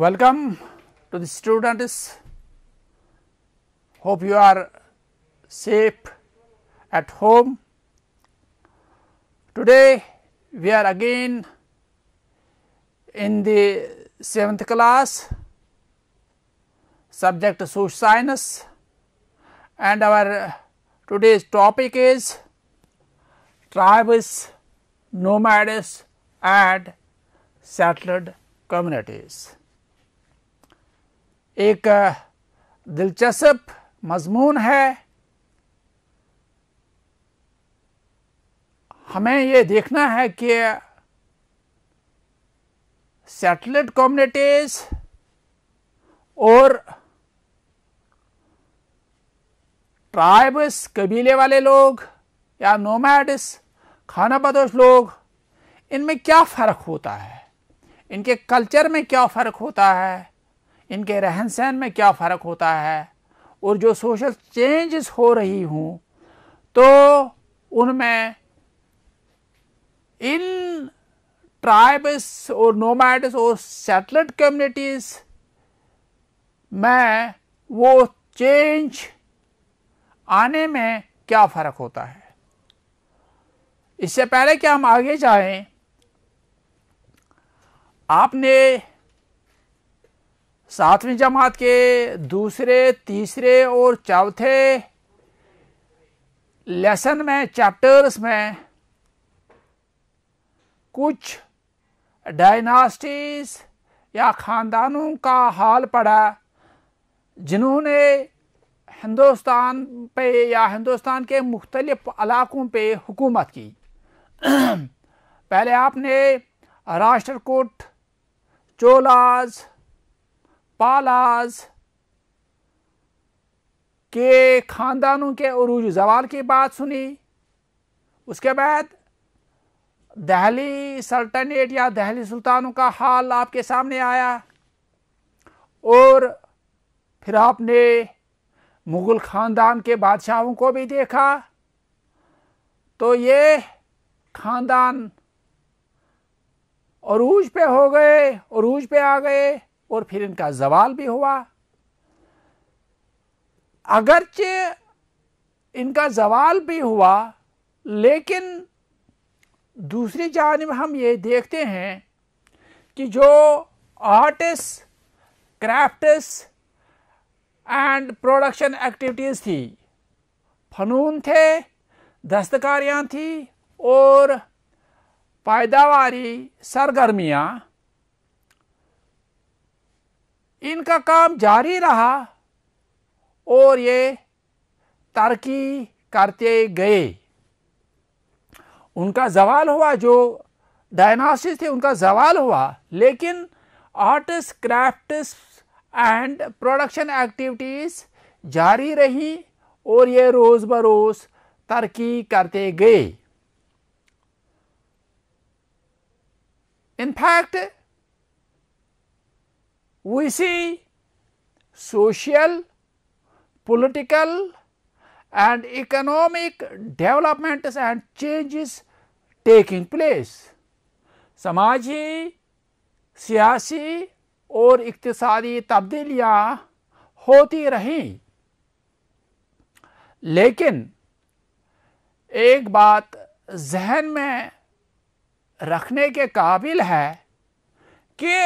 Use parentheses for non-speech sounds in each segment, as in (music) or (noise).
Welcome to the students. Hope you are safe at home. Today we are again in the seventh class subject social science and our today's topic is tribes, nomads and settled communities. एक दिलचस्प मजमून है हमें ये देखना है कि satellite communities और ट्राइब्स कबीले वाले लोग या नोमैड्स खाना बदोश लोग इनमें क्या फ़र्क होता है इनके कल्चर में क्या फ़र्क होता है इनके रहन सहन में क्या फ़र्क होता है और जो सोशल चेंजेस हो रही हूँ तो उनमें इन ट्राइब्स और नोमैड्स और सेटलड कम्युनिटीज़ में वो चेंज आने में क्या फ़र्क होता है इससे पहले कि हम आगे जाएं आपने सातवीं जमात के दूसरे तीसरे और चौथे लेसन में चैप्टर्स में कुछ डायनास्टीज या ख़ानदानों का हाल पड़ा जिन्होंने हिंदुस्तान पे या हिंदुस्तान के मुख्तलिफ इलाक़ों पे हुकूमत की (clears throat) पहले आपने राष्ट्रकूट चोलाज पालाज के खानदानों के अरूज जवाल की बात सुनी उसके बाद दहली सल्टनेट या दहली सुल्तानों का हाल आपके सामने आया और फिर आपने मुग़ल ख़ानदान के बादशाहों को भी देखा तो ये ख़ानदान अरूज पे हो गए अरूज पे आ गए और फिर इनका जवाल भी हुआ अगरचे इनका जवाल भी हुआ लेकिन दूसरी जानब हम ये देखते हैं कि जो artist crafts and production activities थी फनून थे दस्तकारियाँ थी और पैदावारी सरगर्मियाँ इनका काम जारी रहा और ये तरक्की करते गए उनका जवाल हुआ जो डायनासिस थे उनका जवाल हुआ लेकिन arts crafts and production activities जारी रही और ये रोज़ बरोज़ तरक्की करते गए in fact we see social, political and economic developments and changes taking place. Samaji, siyasi aur iktisadi तब्दीलियाँ hoti rahi. Lekin, ek baat जहन mein rakhne ke काबिल hai ke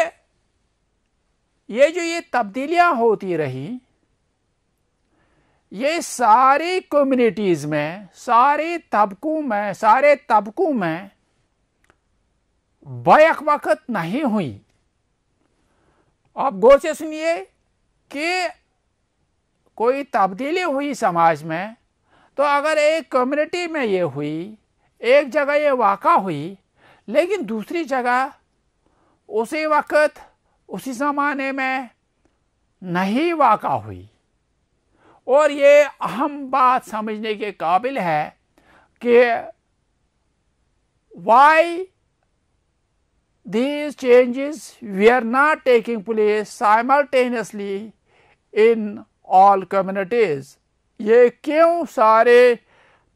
ये जो ये तब्दीलियां होती रही ये सारी कम्युनिटीज़ में सारे तबकों में सारे तबकों में बैक वक्त नहीं हुई आप गौर से सुनिए कि कोई तब्दीली हुई समाज में तो अगर एक कम्युनिटी में ये हुई एक जगह ये वाक़ा हुई लेकिन दूसरी जगह उसी वक्त उसी जमाने में नहीं वाका हुई और ये अहम बात समझने के काबिल है कि why these changes we are not taking place simultaneously in all communities ये क्यों सारे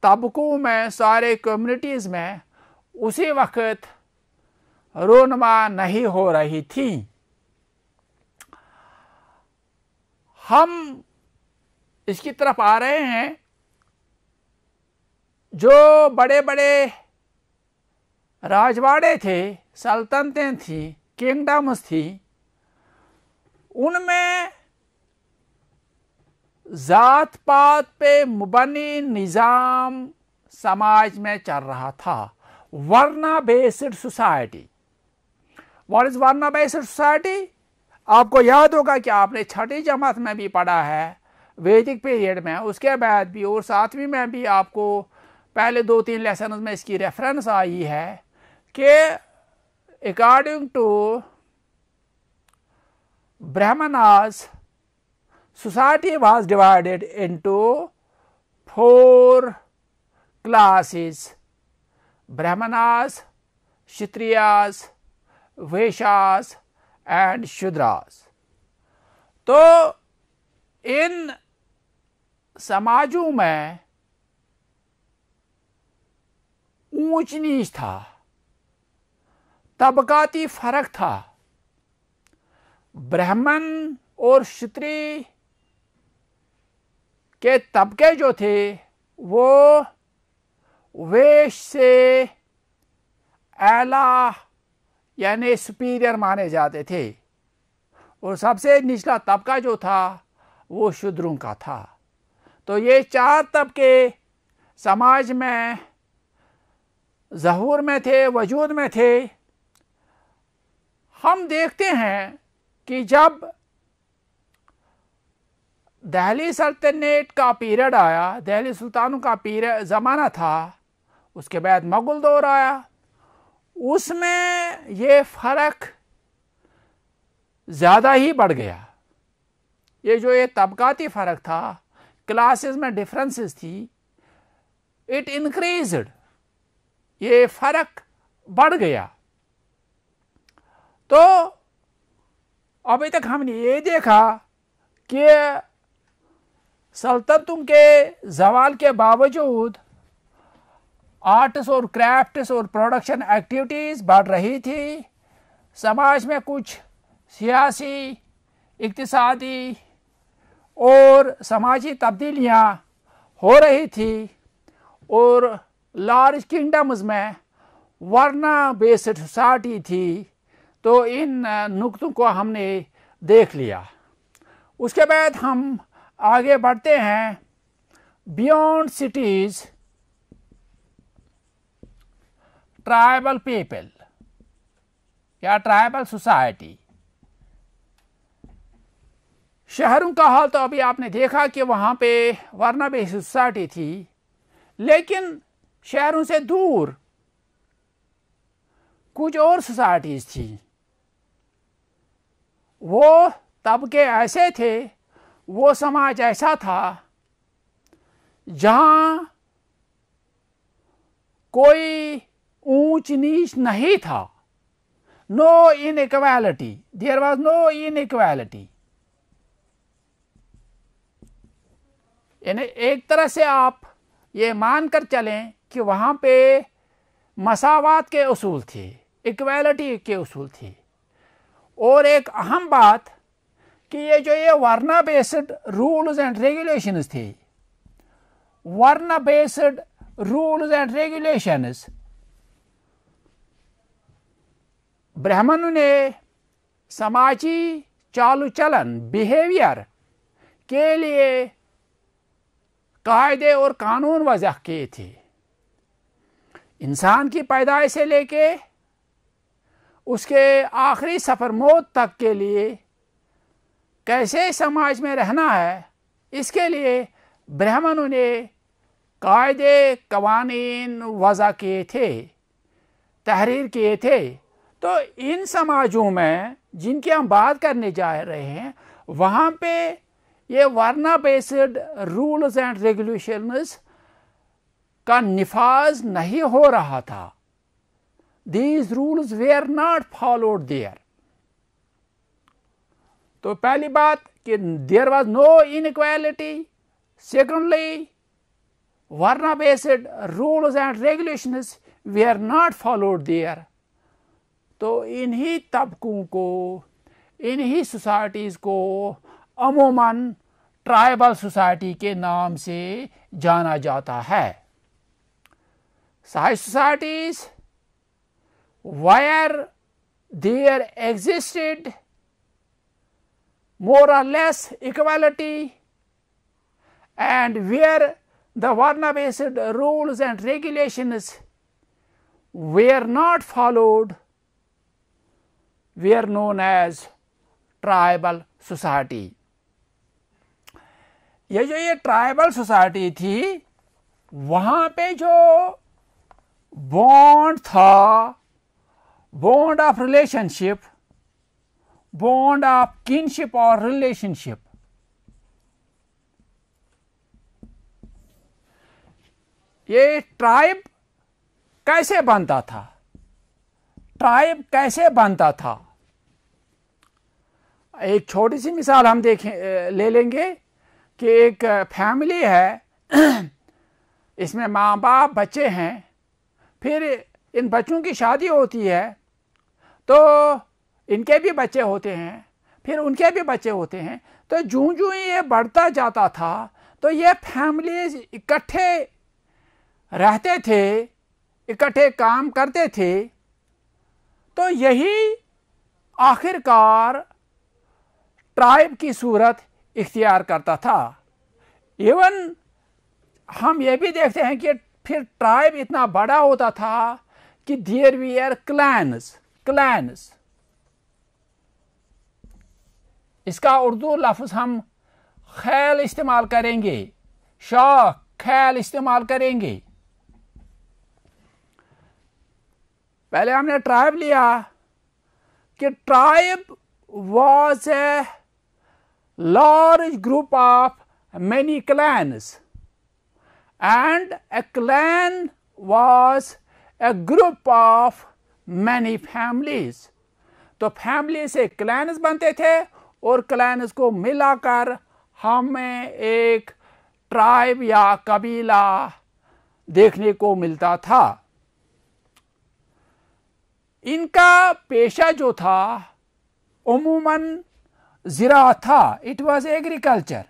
तबकों में सारे कम्युनिटीज में उसी वक्त रोनमा नहीं हो रही थी हम इसकी तरफ आ रहे हैं जो बड़े बड़े राजवाड़े थे सल्तनतें थी किंगडम्स थी उनमें ज़ात पात पे मुबनी निज़ाम समाज में चल रहा था varna based society what is varna based society आपको याद होगा कि आपने छठी जमात में भी पढ़ा है वैदिक पीरियड में उसके बाद भी और सातवीं में भी आपको पहले दो तीन लेसन में इसकी रेफरेंस आई है कि according to Brahmanas society was divided into four classes Brahmanas Kshatriyas vaishyas and Shudras तो इन समाजों में ऊंच नीच था तबकाती फर्क था ब्राह्मण और क्षत्रिय के तबके जो थे वो वेश से आला यानी सुपीरियर माने जाते थे और सबसे निचला तबका जो था वो शूद्रों का था तो ये चार तबके समाज में जहूर में थे वजूद में थे हम देखते हैं कि जब दहली सल्तनत का पीरियड आया दहली सुल्तानों का पीरियड ज़माना था उसके बाद मुग़ल दौर आया उसमें ये फ़र्क ज़्यादा ही बढ़ गया ये जो ये तबकाती फ़र्क था क्लासेस में डिफरेंसेस थी इट इंक्रीज्ड ये फ़र्क बढ़ गया तो अभी तक हमने ये देखा कि सल्तनतों के जवाल के बावजूद आर्ट्स और क्राफ्ट्स और प्रोडक्शन एक्टिविटीज़ बढ़ रही थी समाज में कुछ सियासी इकतसादी और समाजी तब्दीलियाँ हो रही थी और लार्ज किंगडम्स में वरना बेस्ड सोसाइटी थी तो इन नुकतों को हमने देख लिया उसके बाद हम आगे बढ़ते हैं बियॉन्ड सिटीज़ ट्राइबल पीपल या ट्राइबल सोसाइटी शहरों का हाल तो अभी आपने देखा कि वहाँ पे वर्ना भी सोसाइटी थी लेकिन शहरों से दूर कुछ और सोसाइटीज़ थी वो तबके ऐसे थे वो समाज ऐसा था जहाँ कोई ऊंच नीच नहीं था no inequality there was no inequality यानी एक तरह से आप ये मानकर चलें कि वहां पे मसावत के असूल थे इक्वालिटी के असूल थे और एक अहम बात कि ये जो ये varna based rules and regulations थे varna based rules and regulations ब्राह्मणों ने समाजी चालू चलन बिहेवियर के लिए कायदे और कानून वजह किए थे इंसान की पैदाइश से लेके उसके आखिरी सफ़र मौत तक के लिए कैसे समाज में रहना है इसके लिए ब्राह्मणों ने कायदे कवानीन वजह किए थे तहरीर किए थे तो इन समाजों में जिनकी हम बात करने जा रहे हैं वहां पे ये varna based rules and regulation का निफाज नहीं हो रहा था these rules were not followed there तो पहली बात कि there was no inequality secondly varna based rules and regulation were not followed there तो इन्हीं तबकों को इन्हीं सोसाइटीज़ को अमूमन ट्राइबल सोसाइटी के नाम से जाना जाता है so societies where there existed more or less equality and where the varna based rules and regulation were not followed were known as tribal society ये जो ये ट्राइबल सोसाइटी थी वहाँ पे जो बॉन्ड था bond of relationship bond of kinship और relationship ये ट्राइब कैसे बनता था ट्राइब कैसे बनता था एक छोटी सी मिसाल हम देखें ले लेंगे कि एक फैमिली है (clears throat) इसमें माँ बाप बच्चे हैं फिर इन बच्चों की शादी होती है तो इनके भी बच्चे होते हैं फिर उनके भी बच्चे होते हैं तो जूं जूं ये बढ़ता जाता था तो ये फैमिली इकट्ठे रहते थे इकट्ठे काम करते थे तो यही आखिरकार ट्राइब की सूरत इख्तियार करता था इवन हम ये भी देखते हैं कि फिर ट्राइब इतना बड़ा होता था कि there we are clans clans इसका उर्दू लफ्ज़ हम खैल इस्तेमाल करेंगे शाख खैल इस्तेमाल करेंगे पहले हमने ट्राइब लिया कि tribe was a large group of many clans and a clan was a group of many families तो फैमिली से क्लैन्स बनते थे और क्लैन्स को मिलाकर हमें एक ट्राइब या कबीला देखने को मिलता था इनका पेशा जो था उमूमन ज़रा था इट वॉज एग्रीकल्चर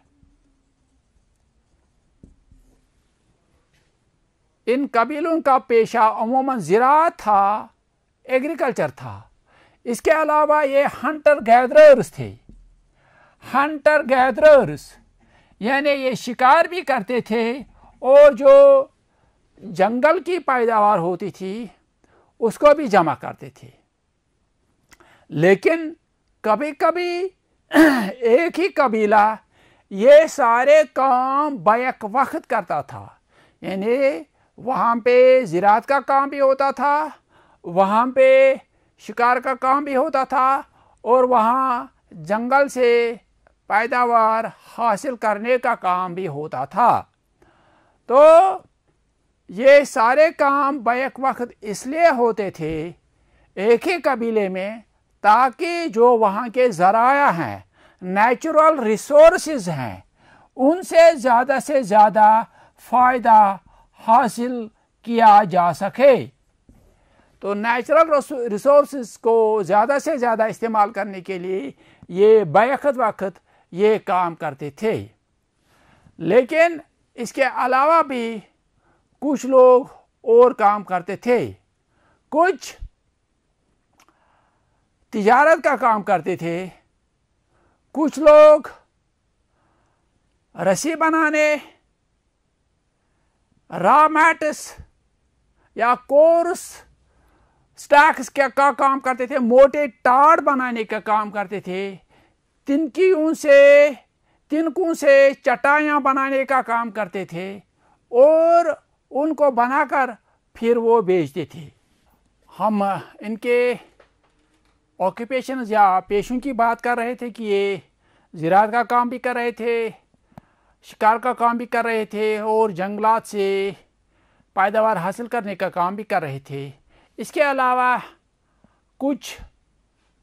इन कबीलों का पेशा अमूमन ज़रा था एग्रीकल्चर था इसके अलावा ये हंटर गैदरर्स थे हंटर गैदरर्स यानी ये शिकार भी करते थे और जो जंगल की पैदावार होती थी उसको भी जमा करते थे लेकिन कभी कभी (clears throat) एक ही कबीला ये सारे काम बैक वक्त करता था यानी वहाँ पे ज़रात का काम भी होता था वहाँ पे शिकार का काम भी होता था और वहाँ जंगल से पैदावार हासिल करने का काम भी होता था तो ये सारे काम बैक वक्त इसलिए होते थे एक ही कबीले में ताकि जो वहाँ के ज़राया हैं नेचुरल रिसोर्स हैं उनसे ज़्यादा से ज़्यादा फ़ायदा हासिल किया जा सके तो नेचुरल रिसोर्स को ज़्यादा से ज़्यादा इस्तेमाल करने के लिए ये बैखत वक्त ये काम करते थे लेकिन इसके अलावा भी कुछ लोग और काम करते थे कुछ तिजारत का काम करते थे कुछ लोग रस्सी बनाने रॉ मैट्स या कोर्स स्टैक्स क्या का काम करते थे मोटे टाड़ बनाने का काम करते थे तिनकी से तिनकों से चटाइयाँ बनाने का काम करते थे और उनको बनाकर फिर वो बेचते थे हम इनके ऑक्यूपेशन या पेशों की बात कर रहे थे कि ये ज़रात का काम भी कर रहे थे शिकार का काम भी कर रहे थे और जंगलात से पैदावार हासिल करने का काम भी कर रहे थे इसके अलावा कुछ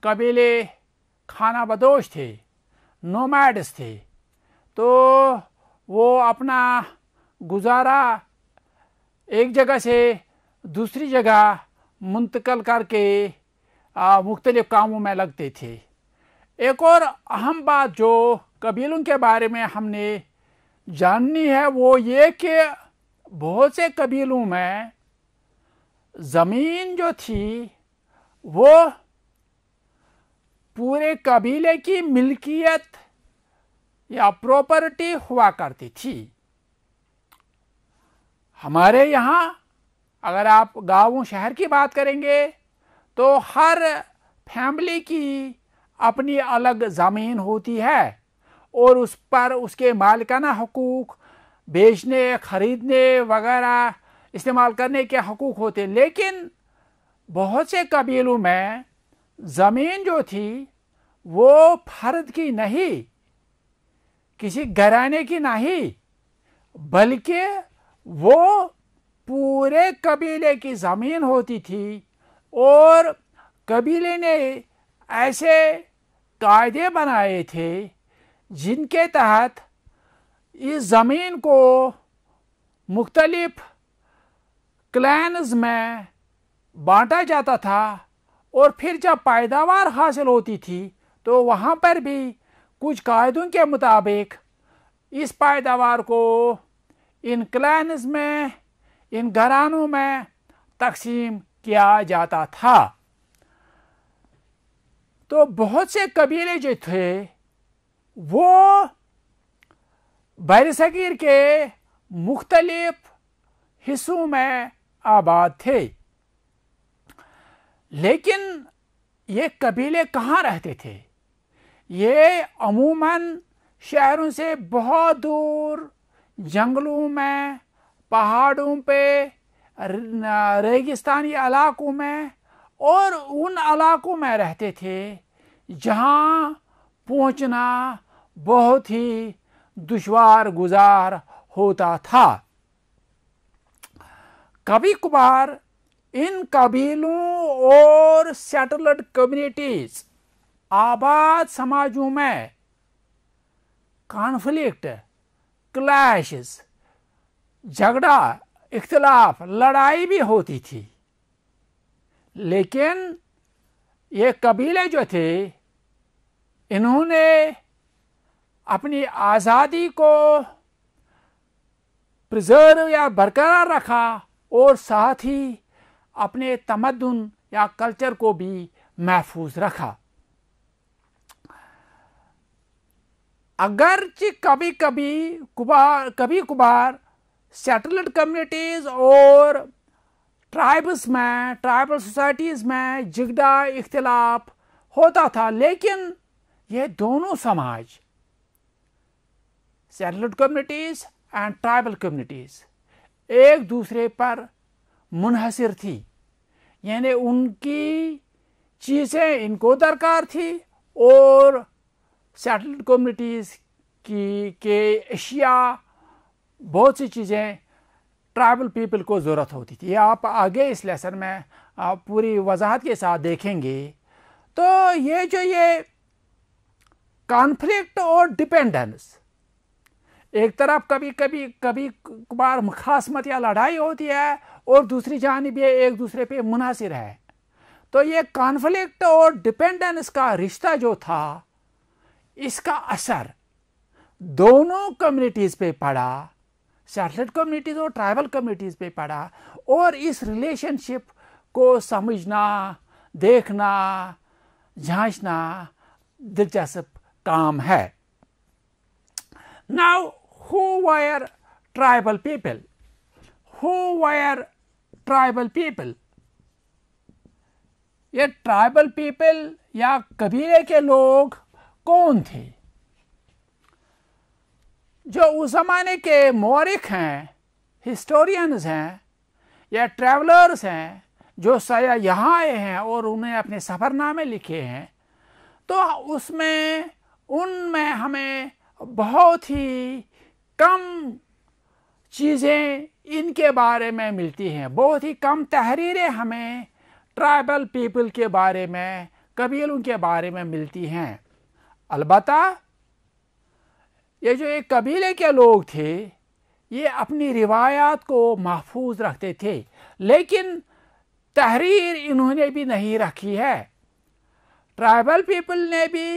कबीले खाना बदोश थे नोमैड्स थे तो वो अपना गुजारा एक जगह से दूसरी जगह मुंतकल करके मुख्तलिफ कामों में लगते थे एक और अहम बात जो कबीलों के बारे में हमने जाननी है वो ये कि बहुत से कबीलों में ज़मीन जो थी वो पूरे कबीले की मिल्कियत या प्रॉपर्टी हुआ करती थी हमारे यहाँ अगर आप गाँव शहर की बात करेंगे तो हर फैमिली की अपनी अलग ज़मीन होती है और उस पर उसके मालिकाना हकूक़ बेचने ख़रीदने वगैरह इस्तेमाल करने के हकूक़ होते लेकिन बहुत से कबीलों में ज़मीन जो थी वो फर्द की नहीं किसी घराने की नहीं बल्कि वो पूरे कबीले की ज़मीन होती थी और कबीले ने ऐसे कायदे बनाए थे जिनके तहत इस ज़मीन को मुख्तलिफ क्लैनज में बांटा जाता था और फिर जब पैदावार हासिल होती थी तो वहाँ पर भी कुछ कायदों के मुताबिक इस पैदावार को इन क्लैन्स में इन घरानों में तकसीम किया जाता था तो बहुत से कबीले जो थे वो बैर सगीर के मुख्तलिफ हिस्सों में आबाद थे लेकिन ये कबीले कहाँ रहते थे ये अमूमन शहरों से बहुत दूर जंगलों में पहाड़ों पे रेगिस्तानी इलाकों में और उन इलाकों में रहते थे जहाँ पहुँचना बहुत ही दुशवार गुजार होता था कभी कभार इन कबीलों और सेटलड कम्युनिटीज आबाद समाजों में कॉन्फ्लिक्ट क्लैश झगड़ा इख्तलाफ लड़ाई भी होती थी लेकिन ये कबीले जो थे इन्होंने अपनी आज़ादी को प्रिजर्व या बरकरार रखा और साथ ही अपने तमदन या कल्चर को भी महफूज रखा अगरचि कभी कभी कुबार कभी कुबार सेटलड कम्युनिटीज़ और ट्राइब्स में ट्राइबल सोसाइटीज़ में जिगडा इख्तलाफ होता था लेकिन ये दोनों समाज settled communities and tribal communities एक दूसरे पर मुनहसर थी यानी उनकी चीज़ें इनको दरकार थी और सेटल्ड कम्युनिटीज़ की के एशिया बहुत सी चीज़ें ट्राइबल पीपल को ज़रूरत होती थी आप आगे इस लेसन में आप पूरी वजाहत के साथ देखेंगे तो ये जो ये कॉन्फ्लिक्ट और डिपेंडेंस एक तरफ कभी कभी कभी कभार मुखासमत या लड़ाई होती है और दूसरी जानब ये एक दूसरे पे मुनासिर है तो ये कॉन्फ्लिक्ट और डिपेंडेंस का रिश्ता जो था इसका असर दोनों कम्युनिटीज़ पे पड़ा सैटलाइट कम्युनिटीज़ और ट्राइबल कम्युनिटीज़ पे पड़ा और इस रिलेशनशिप को समझना देखना जांचना दिलचस्प काम है now who were tribal people who were tribal people ये ट्राइबल पीपल या कबीले के लोग कौन थे जो उस ज़माने के मौरख हैं हिस्टोरियंस हैं या ट्रैवलर्स हैं जो सया यहाँ आए हैं और उन्हें अपने सफ़रनामे लिखे हैं तो उसमें उनमें हमें बहुत ही कम चीज़ें इनके बारे में मिलती हैं बहुत ही कम तहरीरें हमें ट्राइबल पीपल के बारे में कबीलों के बारे में मिलती हैं अलबत् ये जो एक कबीले के लोग थे ये अपनी रिवायात को महफूज रखते थे लेकिन तहरीर इन्होंने भी नहीं रखी है ट्राइबल पीपल ने भी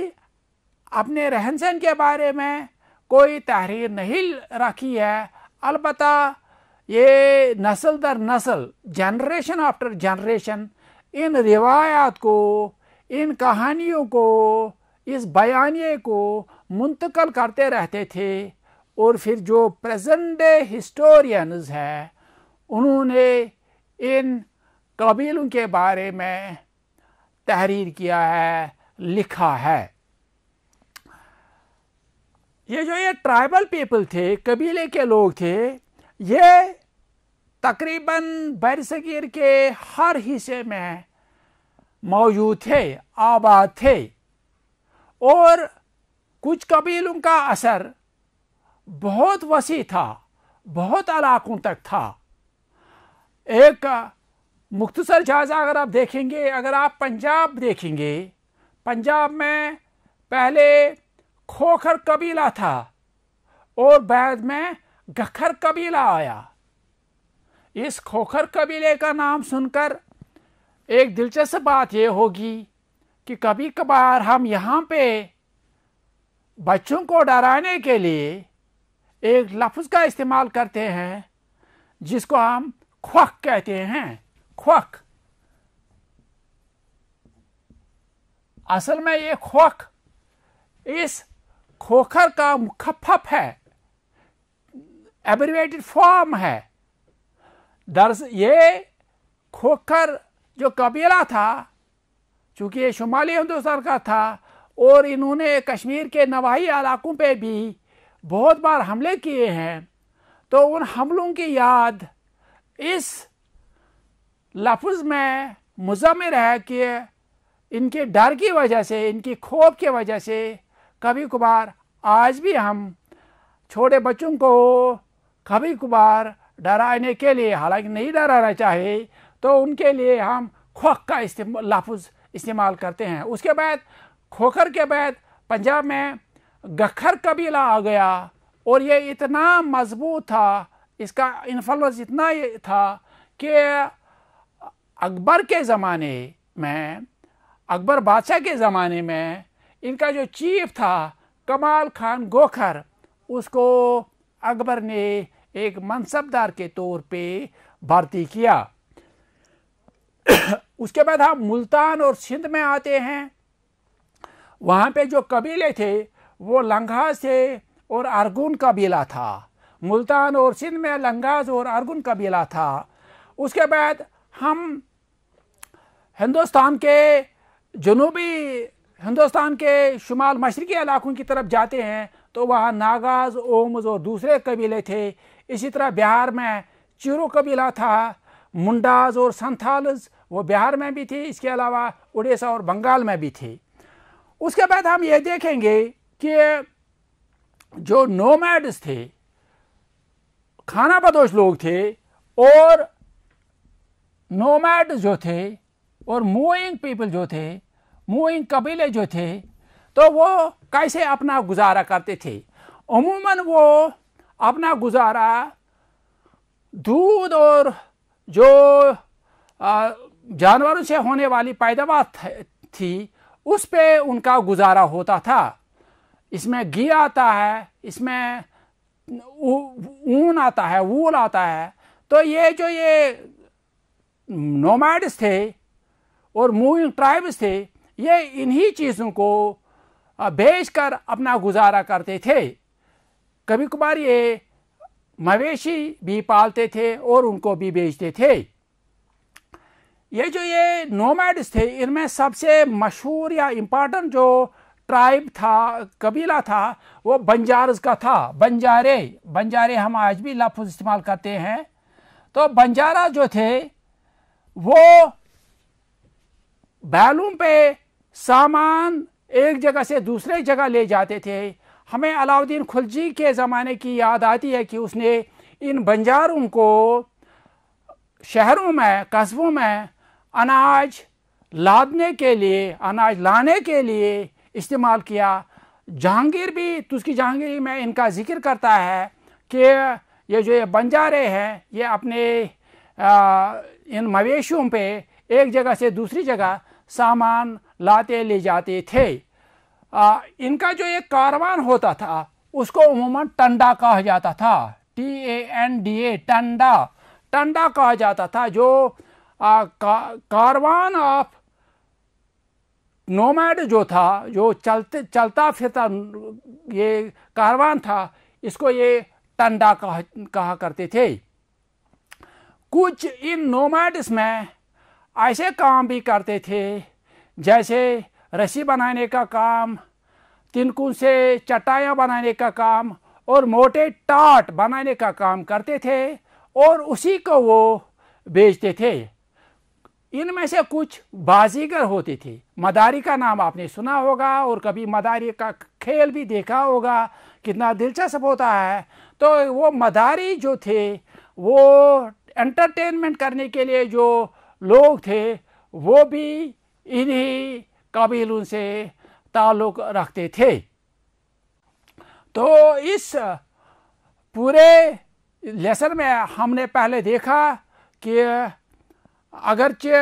अपने रहन सहन के बारे में कोई तहरीर नहीं रखी है अलबत् ये नस्ल दर नस्ल जनरेशन आफ्टर जनरेशन इन रिवायात को इन कहानियों को इस बयानिए को मुंतकल करते रहते थे और फिर जो प्रेजेंट डे हिस्टोरियंस हैं उन्होंने इन कबीलों के बारे में तहरीर किया है लिखा है ये जो ये ट्राइबल पीपल थे कबीले के लोग थे ये तकरीबन बरसगीर के हर हिस्से में मौजूद थे आबाद थे और कुछ कबीलों का असर बहुत वसी था बहुत इलाकों तक था एक मुख्तसर जायज़ा अगर आप देखेंगे अगर आप पंजाब देखेंगे पंजाब में पहले खोखर कबीला था और बाद में गखर कबीला आया इस खोखर कबीले का नाम सुनकर एक दिलचस्प बात यह होगी कि कभी कभार हम यहाँ पे बच्चों को डराने के लिए एक लफ्ज़ का इस्तेमाल करते हैं जिसको हम ख्वक कहते हैं ख्वक असल में ये ख्वक इस खोखर का मुखफप है एब्रिवेटेड फॉर्म है दरअसल ये खोखर जो कबीला था चूँकि ये शुमाली हिंदुस्तान का था और इन्होंने कश्मीर के नवाही इलाकों पे भी बहुत बार हमले किए हैं तो उन हमलों की याद इस लफ्ज़ में मुजमर है कि इनके डर की वजह से इनकी खोप की वजह से कभी कभार आज भी हम छोटे बच्चों को कभी कभार डराने के लिए हालांकि नहीं डराना चाहिए तो उनके लिए हम ख्वक का इस्तेमाल लफ्ज़ इस्तेमाल करते हैं उसके बाद खोखर के बाद पंजाब में गखर कबीला आ गया और ये इतना मजबूत था इसका इन्फ्लुएंस इतना था कि अकबर के ज़माने में अकबर बादशाह के ज़माने में इनका जो चीफ था कमाल खान गोखर उसको अकबर ने एक मनसबदार के तौर पे भर्ती किया उसके बाद हम मुल्तान और सिंध में आते हैं वहाँ पे जो कबीले थे वो लंगाज थे और अर्गुन कबीला था मुल्तान और सिंध में लंगाज और अर्गुन कबीला था उसके बाद हम हिंदुस्तान के जनूबी हिंदुस्तान के शुमाल मशरक़ी इलाकों की तरफ जाते हैं तो वहाँ नागाज ओमज और दूसरे कबीले थे इसी तरह बिहार में चिरो कबीला था मुंडाज और संथालज वो बिहार में भी थी इसके अलावा उड़ीसा और बंगाल में भी थी उसके बाद हम ये देखेंगे कि जो नोमैड्स थे खाना बदोश लोग थे और नोमैड जो थे और मूविंग पीपल जो थे मूविंग कबीले जो थे तो वो कैसे अपना गुजारा करते थे अमूमन वो अपना गुजारा दूध और जो जानवरों से होने वाली पैदावार थी उस पे उनका गुजारा होता था इसमें घी आता है इसमें ऊन आता है वूल आता है तो ये जो ये नोमैड्स थे और मूविंग ट्राइब्स थे ये इन्हीं चीज़ों को बेच कर अपना गुजारा करते थे कभी कभार ये मवेशी भी पालते थे और उनको भी बेचते थे ये जो ये नोमैड्स थे इनमें सबसे मशहूर या इम्पॉर्टेंट जो ट्राइब था कबीला था वो बंजारस का था बंजारे बंजारे हम आज भी लफ्ज़ इस्तेमाल करते हैं तो बंजारा जो थे वो बैलों पे सामान एक जगह से दूसरे जगह ले जाते थे हमें अलाउद्दीन खुलजी के ज़माने की याद आती है कि उसने इन बंजारों को शहरों में कस्बों में अनाज लादने के लिए अनाज लाने के लिए इस्तेमाल किया जहांगीर भी तुस्की जहांगीर में इनका जिक्र करता है कि ये जो ये बंजारे हैं ये अपने आ, इन मवेशियों पे एक जगह से दूसरी जगह सामान लाते ले जाते थे आ, इनका जो एक कारवान होता था उसको उमूमन टंडा कहा जाता था T A N D A Tanda Tanda कहा जाता था जो आ, का, कारवान ऑफ नोमैड जो था जो चलते चलता फिरता ये कारवान था इसको ये टंडा कह, कहा करते थे कुछ इन नोमैड्स में ऐसे काम भी करते थे जैसे रस्सी बनाने का काम तिनकुन से चटाइयाँ बनाने का काम और मोटे टाट बनाने का काम करते थे और उसी को वो बेचते थे इनमें से कुछ बाजीगर होती थी मदारी का नाम आपने सुना होगा और कभी मदारी का खेल भी देखा होगा कितना दिलचस्प होता है तो वो मदारी जो थे वो एंटरटेनमेंट करने के लिए जो लोग थे वो भी इन्हीं कबीलों से ताल्लुक़ रखते थे तो इस पूरे लेसन में हमने पहले देखा कि अगरचे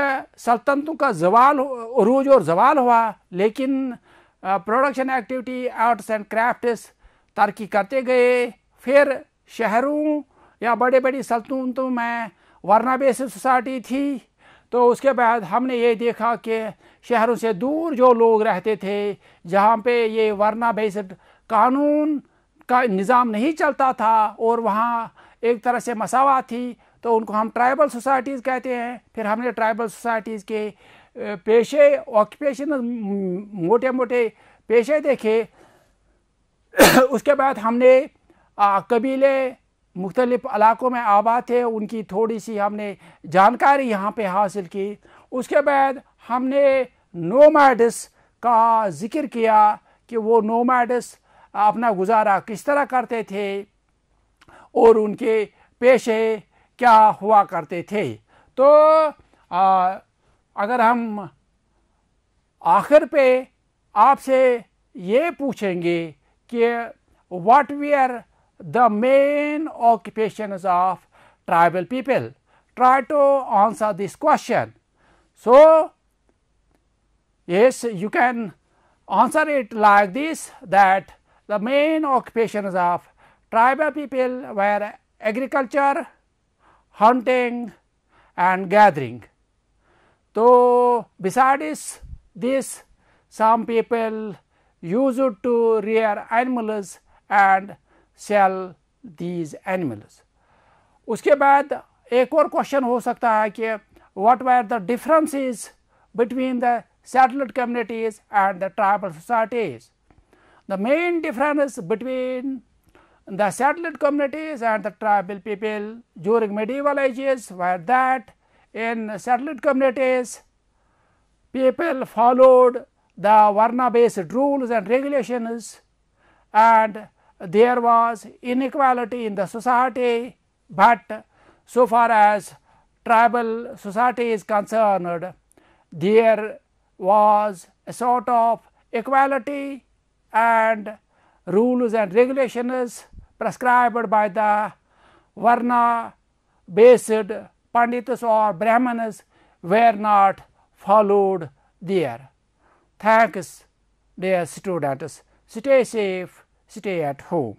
सल्तनतों का जवाल अरूज और जवाल हुआ लेकिन production activity arts and crafts तरक्की करते गए फिर शहरों या बड़े बड़ी सल्तनतों में वरना बेसिस सोसाइटी थी तो उसके बाद हमने ये देखा कि शहरों से दूर जो लोग रहते थे जहाँ पे ये वरना बेस्ड कानून का निज़ाम नहीं चलता था और वहाँ एक तरह से मसावा थी तो उनको हम ट्राइबल सोसाइटीज़ कहते हैं फिर हमने ट्राइबल सोसाइटीज़ के पेशे ऑक्यूपेशन मोटे मोटे पेशे देखे (coughs) उसके बाद हमने कबीले मुख्तलिफ़ इलाक़ों में आबाद थे उनकी थोड़ी सी हमने जानकारी यहाँ पे हासिल की उसके बाद हमने नोमैडस का जिक्र किया कि वो नोमैडस अपना गुजारा किस तरह करते थे और उनके पेशे क्या हुआ करते थे तो आ, अगर हम आखिर पे आपसे ये पूछेंगे कि what are the main occupations of tribal people try to answer this question so yes you can answer it like this that the main occupation of tribal people were agriculture hunting and gathering. So besides this, some people used to rear animals and sell these animals. उसके बाद एक और question हो सकता है कि what were the differences between the satellite communities and the tribal societies. The main difference between the satellite communities and the tribal people during medieval ages were that in satellite communities people followed the varna based rules and regulations and there was inequality in the society but so far as tribal society is concerned there was a sort of equality and rules and regulations prescribed by the Varna based Panditas or Brahmanas were not followed there. Thanks, dear students. Stay safe, stay at home.